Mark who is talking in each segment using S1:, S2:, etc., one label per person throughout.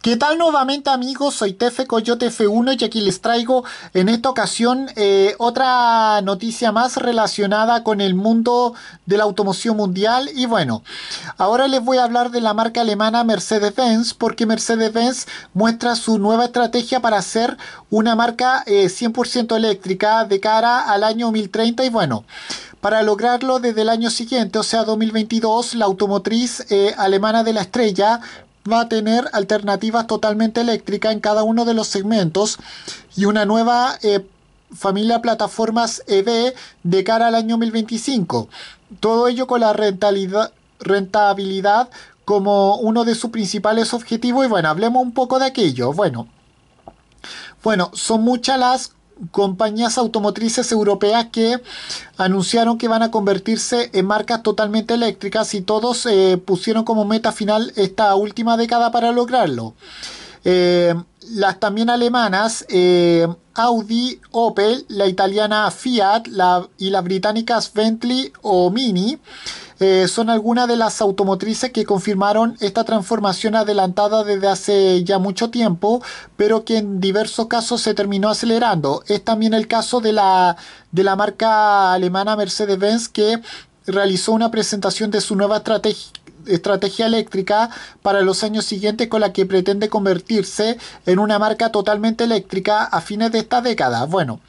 S1: ¿Qué tal nuevamente amigos? Soy Tefe Coyote F1 y aquí les traigo en esta ocasión eh, otra noticia más relacionada con el mundo de la automoción mundial y bueno, ahora les voy a hablar de la marca alemana Mercedes-Benz porque Mercedes-Benz muestra su nueva estrategia para ser una marca 100% eh, eléctrica de cara al año 2030 y bueno, para lograrlo desde el año siguiente, o sea 2022, la automotriz eh, alemana de la estrella va a tener alternativas totalmente eléctricas en cada uno de los segmentos y una nueva eh, familia plataformas EV de cara al año 2025. Todo ello con la rentabilidad, como uno de sus principales objetivos y bueno, hablemos un poco de aquello. Bueno, bueno, son muchas las compañías automotrices europeas que anunciaron que van a convertirse en marcas totalmente eléctricas y todos eh, pusieron como meta final esta última década para lograrlo. Eh, las también alemanas eh, Audi, Opel, la italiana Fiat la, y las británicas Bentley o Mini eh, son algunas de las automotrices que confirmaron esta transformación adelantada desde hace ya mucho tiempo, pero que en diversos casos se terminó acelerando. Es también el caso de la, de la marca alemana Mercedes-Benz que realizó una presentación de su nueva estrategia estrategia eléctrica para los años siguientes con la que pretende convertirse en una marca totalmente eléctrica a fines de esta década. Bueno,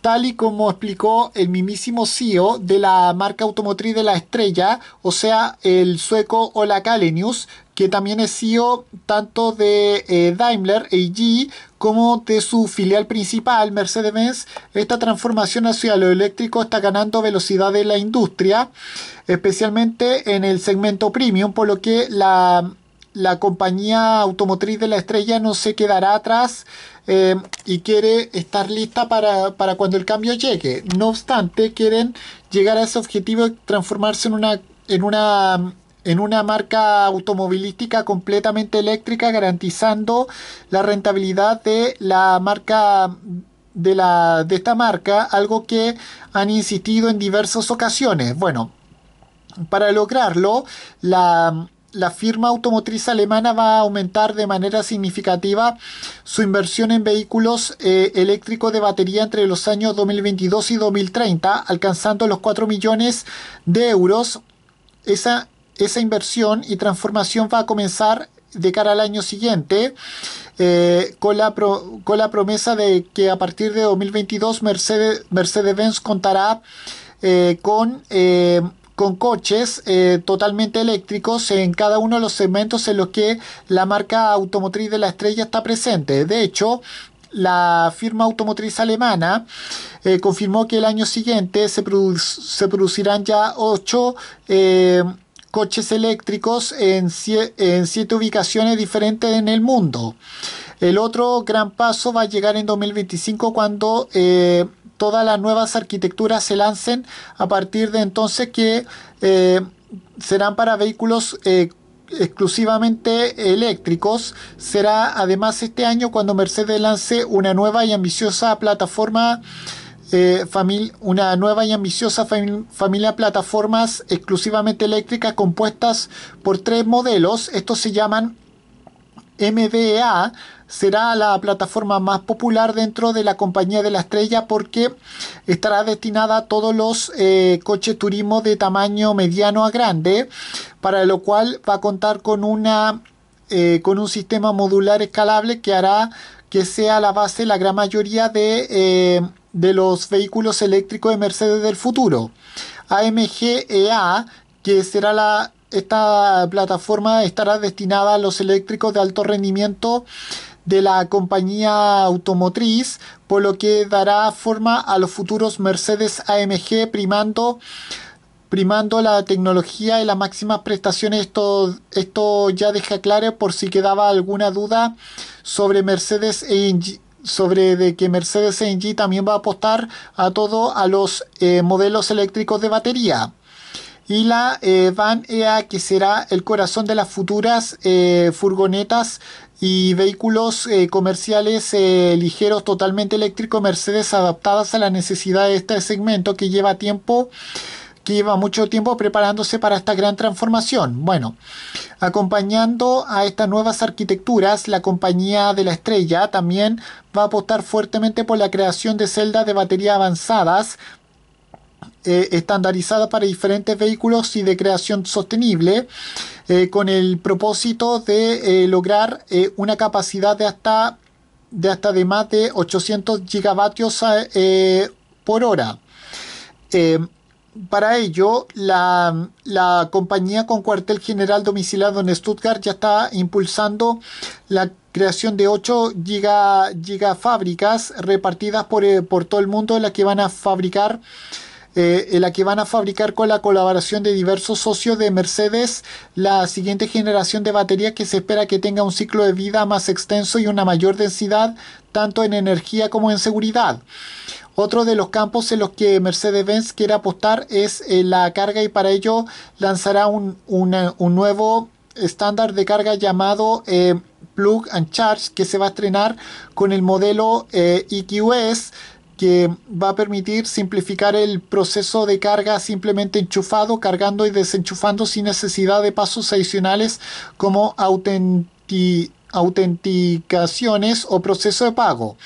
S1: tal y como explicó el mismísimo CEO de la marca automotriz de la estrella, o sea, el sueco Ola Kalenius, que también es CEO tanto de eh, Daimler AG como de su filial principal, Mercedes-Benz. Esta transformación hacia lo eléctrico está ganando velocidad en la industria, especialmente en el segmento premium, por lo que la la compañía automotriz de la estrella no se quedará atrás eh, y quiere estar lista para, cuando el cambio llegue. No obstante, quieren llegar a ese objetivo de transformarse en una, en una en una marca automovilística completamente eléctrica, garantizando la rentabilidad de la marca de, la, de esta marca, algo que han insistido en diversas ocasiones. Bueno, para lograrlo, la, la firma automotriz alemana va a aumentar de manera significativa su inversión en vehículos eh, eléctricos de batería entre los años 2022 y 2030, alcanzando los 4 millones de euros. Esa, esa inversión y transformación va a comenzar de cara al año siguiente, eh, con, la con la promesa de que a partir de 2022 Mercedes-Benz contará eh, con con coches eh, totalmente eléctricos en cada uno de los segmentos en los que la marca automotriz de la estrella está presente. De hecho, la firma automotriz alemana eh, confirmó que el año siguiente se, producirán ya 8 eh, coches eléctricos en, en siete ubicaciones diferentes en el mundo. El otro gran paso va a llegar en 2025 cuando todas las nuevas arquitecturas se lancen a partir de entonces que eh, serán para vehículos eh, exclusivamente eléctricos. Será además este año cuando Mercedes lance una nueva y ambiciosa plataforma. Eh, una nueva y ambiciosa familia plataformas exclusivamente eléctricas compuestas por tres modelos. Estos se llaman MBA, será la plataforma más popular dentro de la compañía de la estrella porque estará destinada a todos los eh, coches turismo de tamaño mediano a grande, para lo cual va a contar con una eh, con un sistema modular escalable que hará que sea la base la gran mayoría de, eh, los vehículos eléctricos de Mercedes del futuro. AMG EA, que será la esta plataforma estará destinada a los eléctricos de alto rendimiento de la compañía automotriz, por lo que dará forma a los futuros Mercedes AMG primando primando la tecnología y las máximas prestaciones. Esto, esto ya deja claro por si quedaba alguna duda sobre Mercedes AMG sobre de que Mercedes AMG también va a apostar a todo a los eh, modelos eléctricos de batería y la eh, Van EA que será el corazón de las futuras eh, furgonetas y vehículos eh, comerciales eh, ligeros totalmente eléctricos Mercedes adaptadas a la necesidad de este segmento que lleva tiempo que lleva mucho tiempo preparándose para esta gran transformación. Bueno, acompañando a estas nuevas arquitecturas, la compañía de la estrella también va a apostar fuertemente por la creación de celdas de batería avanzadas eh, estandarizada para diferentes vehículos y de creación sostenible, eh, con el propósito de eh, lograr una capacidad de hasta, de hasta de más de 800 gigavatios por hora. para ello, la, compañía con cuartel general domiciliado en Stuttgart ya está impulsando la creación de 8 giga, gigafábricas repartidas por, por todo el mundo, en las que van a fabricar eh, en la que van a fabricar con la colaboración de diversos socios de Mercedes la siguiente generación de baterías que se espera que tenga un ciclo de vida más extenso y una mayor densidad tanto en energía como en seguridad. Otro de los campos en los que Mercedes-Benz quiere apostar es eh, la carga y para ello lanzará un, nuevo estándar de carga llamado eh, Plug and Charge que se va a estrenar con el modelo EQS e que va a permitir simplificar el proceso de carga simplemente enchufado, cargando y desenchufando sin necesidad de pasos adicionales como autenticaciones o proceso de pago.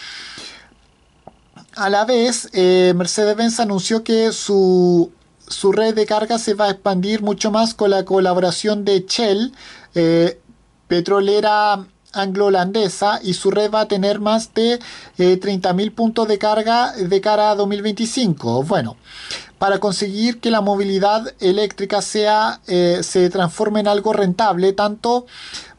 S1: A la vez, eh, Mercedes-Benz anunció que su, red de carga se va a expandir mucho más con la colaboración de Shell, eh, petrolera anglo-holandesa y su red va a tener más de 30.000 eh, puntos de carga de cara a 2025. Bueno, para conseguir que la movilidad eléctrica sea, eh, se transforme en algo rentable, tanto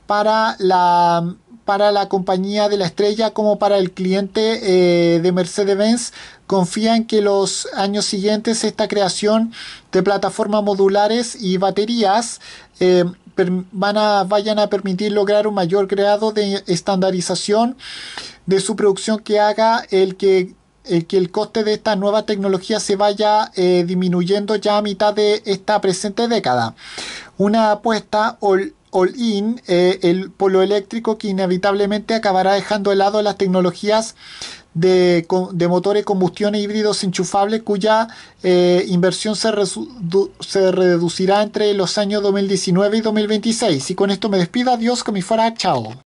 S1: para la para la compañía de la estrella como para el cliente eh, de Mercedes-Benz confía en que los años siguientes esta creación de plataformas modulares y baterías van a, vayan a permitir lograr un mayor grado de estandarización de su producción que haga el que el coste de esta nueva tecnología se vaya eh, disminuyendo ya a mitad de esta presente década. Una apuesta all-in, eh, el polo eléctrico que inevitablemente acabará dejando de lado las tecnologías de, de motores combustión e híbridos enchufables cuya eh, inversión se, se, reducirá entre los años 2019 y 2026. Y con esto me despido, adiós, que me fuera, chao.